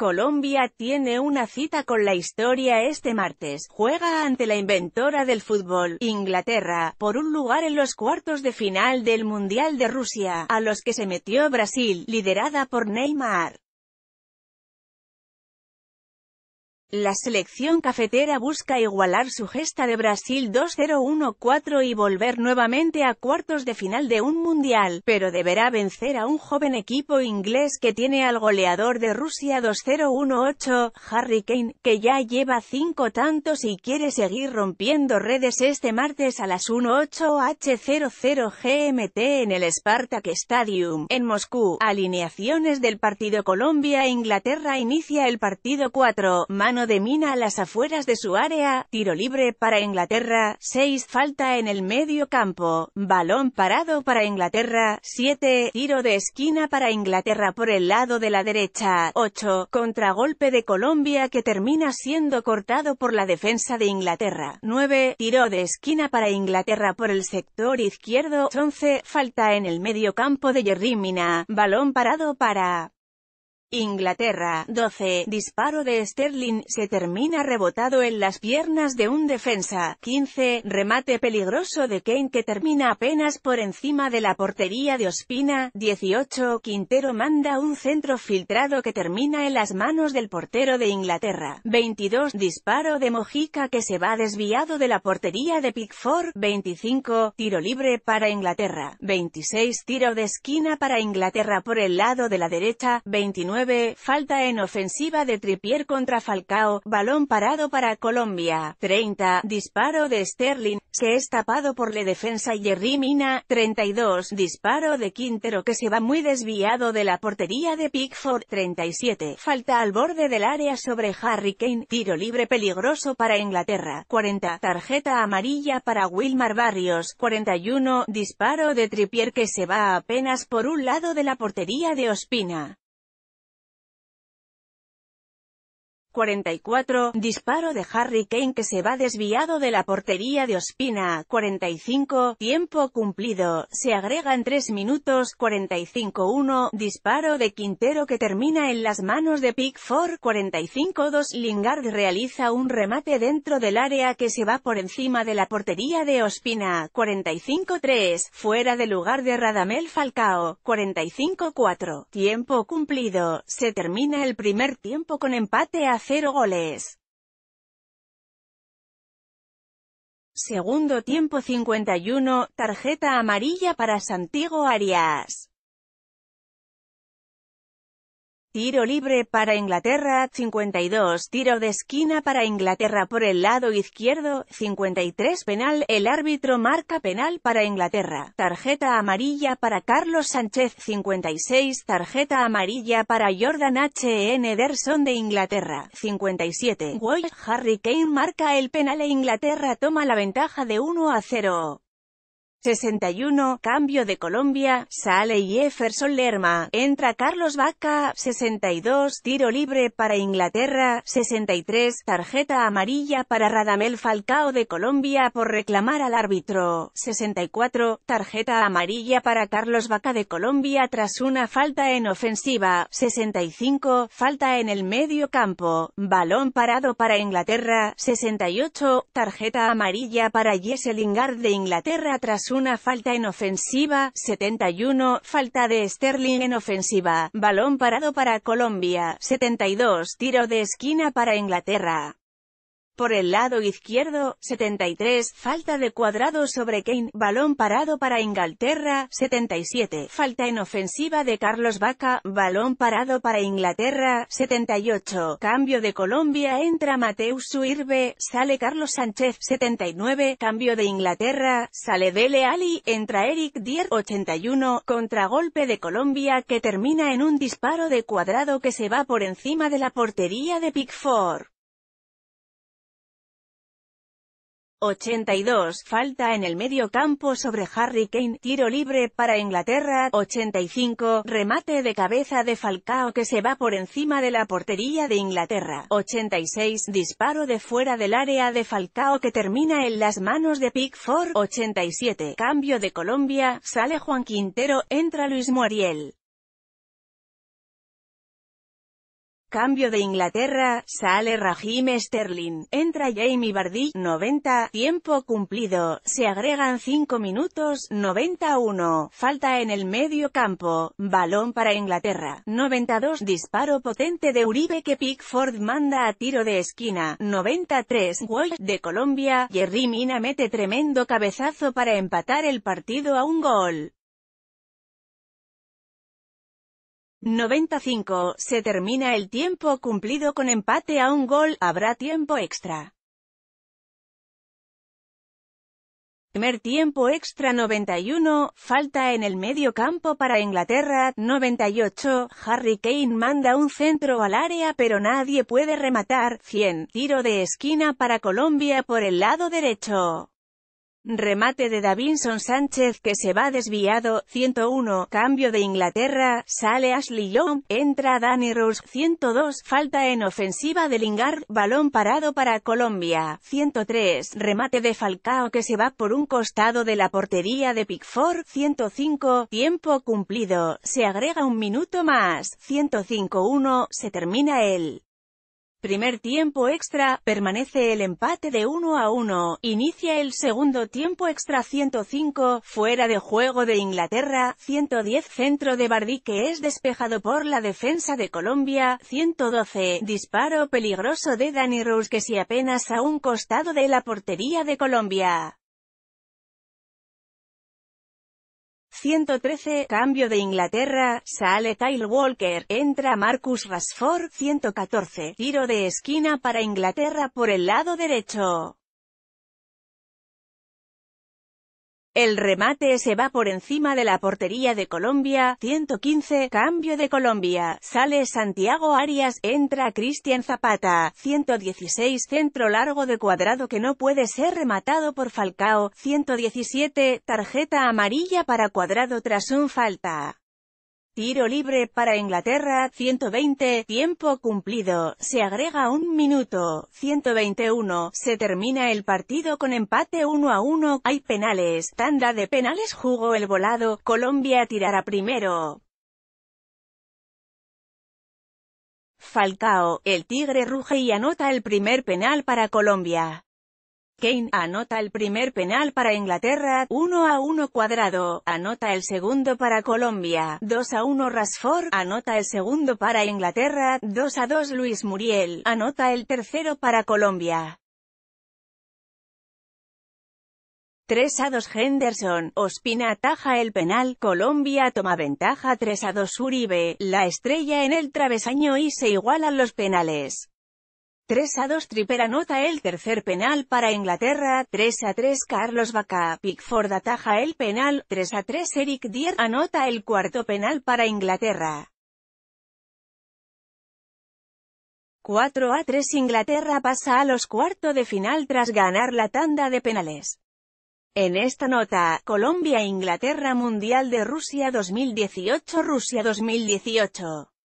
Colombia tiene una cita con la historia este martes, juega ante la inventora del fútbol, Inglaterra, por un lugar en los cuartos de final del Mundial de Rusia, a los que se metió Brasil, liderada por Neymar. La selección cafetera busca igualar su gesta de Brasil 2-0-1-4 y volver nuevamente a cuartos de final de un mundial, pero deberá vencer a un joven equipo inglés que tiene al goleador de Rusia 2-0-1-8, Harry Kane, que ya lleva cinco tantos y quiere seguir rompiendo redes este martes a las 1-8H00 GMT en el Spartak Stadium, en Moscú. Alineaciones del partido Colombia-Inglaterra inicia el partido 4, mano de Mina a las afueras de su área, tiro libre para Inglaterra, 6, falta en el medio campo, balón parado para Inglaterra, 7, tiro de esquina para Inglaterra por el lado de la derecha, 8, contragolpe de Colombia que termina siendo cortado por la defensa de Inglaterra, 9, tiro de esquina para Inglaterra por el sector izquierdo, 11, falta en el medio campo de Yerrimina, Mina, balón parado para... Inglaterra, 12, disparo de Sterling, se termina rebotado en las piernas de un defensa, 15, remate peligroso de Kane que termina apenas por encima de la portería de Ospina, 18, Quintero manda un centro filtrado que termina en las manos del portero de Inglaterra, 22, disparo de Mojica que se va desviado de la portería de Pickford, 25, tiro libre para Inglaterra, 26, tiro de esquina para Inglaterra por el lado de la derecha, 29, 9. falta en ofensiva de Tripier contra Falcao, balón parado para Colombia, 30, disparo de Sterling, que es tapado por la defensa Jerry Mina, 32, disparo de Quintero que se va muy desviado de la portería de Pickford, 37, falta al borde del área sobre Harry Kane, tiro libre peligroso para Inglaterra, 40, tarjeta amarilla para Wilmar Barrios, 41, disparo de Tripier que se va apenas por un lado de la portería de Ospina. 44, disparo de Harry Kane que se va desviado de la portería de Ospina, 45, tiempo cumplido, se agregan 3 minutos, 45-1, disparo de Quintero que termina en las manos de Pickford, 45-2, Lingard realiza un remate dentro del área que se va por encima de la portería de Ospina, 45-3, fuera de lugar de Radamel Falcao, 45-4, tiempo cumplido, se termina el primer tiempo con empate a Cero goles. Segundo tiempo 51, tarjeta amarilla para Santiago Arias. Tiro libre para Inglaterra, 52, tiro de esquina para Inglaterra por el lado izquierdo, 53, penal, el árbitro marca penal para Inglaterra, tarjeta amarilla para Carlos Sánchez, 56, tarjeta amarilla para Jordan H. N. Derson de Inglaterra, 57, Wall, Harry Kane marca el penal e Inglaterra toma la ventaja de 1 a 0. 61, cambio de Colombia, sale Jefferson Lerma, entra Carlos Vaca, 62, tiro libre para Inglaterra, 63, tarjeta amarilla para Radamel Falcao de Colombia por reclamar al árbitro, 64, tarjeta amarilla para Carlos Vaca de Colombia tras una falta en ofensiva, 65, falta en el medio campo, balón parado para Inglaterra, 68, tarjeta amarilla para Jesse Lingard de Inglaterra tras una falta en ofensiva, 71, falta de Sterling en ofensiva, balón parado para Colombia, 72, tiro de esquina para Inglaterra. Por el lado izquierdo, 73, falta de cuadrado sobre Kane, balón parado para Inglaterra, 77, falta en ofensiva de Carlos Vaca, balón parado para Inglaterra, 78, cambio de Colombia entra Mateus Suirbe, sale Carlos Sánchez, 79, cambio de Inglaterra, sale Dele Ali, entra Eric Dier, 81, contragolpe de Colombia que termina en un disparo de cuadrado que se va por encima de la portería de Pickford. 82. Falta en el medio campo sobre Harry Kane. Tiro libre para Inglaterra. 85. Remate de cabeza de Falcao que se va por encima de la portería de Inglaterra. 86. Disparo de fuera del área de Falcao que termina en las manos de Pickford. 87. Cambio de Colombia. Sale Juan Quintero. Entra Luis Muriel. Cambio de Inglaterra, sale rahim Sterling, entra Jamie Vardy, 90, tiempo cumplido, se agregan 5 minutos, 91, falta en el medio campo, balón para Inglaterra, 92, disparo potente de Uribe que Pickford manda a tiro de esquina, 93, Walsh de Colombia, Jerry Mina mete tremendo cabezazo para empatar el partido a un gol. 95. Se termina el tiempo cumplido con empate a un gol, habrá tiempo extra. Primer tiempo extra 91, falta en el medio campo para Inglaterra, 98, Harry Kane manda un centro al área pero nadie puede rematar, 100, tiro de esquina para Colombia por el lado derecho. Remate de Davinson Sánchez que se va desviado, 101, cambio de Inglaterra, sale Ashley Young, entra Danny Rose, 102, falta en ofensiva de Lingard, balón parado para Colombia, 103, remate de Falcao que se va por un costado de la portería de Pickford, 105, tiempo cumplido, se agrega un minuto más, 105-1, se termina el Primer tiempo extra, permanece el empate de 1 a 1, inicia el segundo tiempo extra 105, fuera de juego de Inglaterra, 110 centro de bardi que es despejado por la defensa de Colombia, 112 disparo peligroso de Danny Rose que si apenas a un costado de la portería de Colombia. 113, cambio de Inglaterra, sale Kyle Walker, entra Marcus Rashford, 114, tiro de esquina para Inglaterra por el lado derecho. El remate se va por encima de la portería de Colombia, 115, cambio de Colombia, sale Santiago Arias, entra Cristian Zapata, 116, centro largo de cuadrado que no puede ser rematado por Falcao, 117, tarjeta amarilla para cuadrado tras un falta. Tiro libre para Inglaterra, 120, tiempo cumplido, se agrega un minuto, 121, se termina el partido con empate 1 a 1, hay penales, tanda de penales jugó el volado, Colombia tirará primero. Falcao, el Tigre ruge y anota el primer penal para Colombia. Kane anota el primer penal para Inglaterra, 1 a 1 cuadrado, anota el segundo para Colombia, 2 a 1 Rasford, anota el segundo para Inglaterra, 2 a 2 Luis Muriel, anota el tercero para Colombia. 3 a 2 Henderson, Ospina ataja el penal, Colombia toma ventaja 3 a 2 Uribe, la estrella en el travesaño y se igualan los penales. 3 a 2 Triper anota el tercer penal para Inglaterra, 3 a 3 Carlos Vaca, Pickford ataja el penal, 3 a 3 Eric Dier anota el cuarto penal para Inglaterra. 4 a 3 Inglaterra pasa a los cuartos de final tras ganar la tanda de penales. En esta nota, Colombia-Inglaterra Mundial de Rusia 2018 Rusia 2018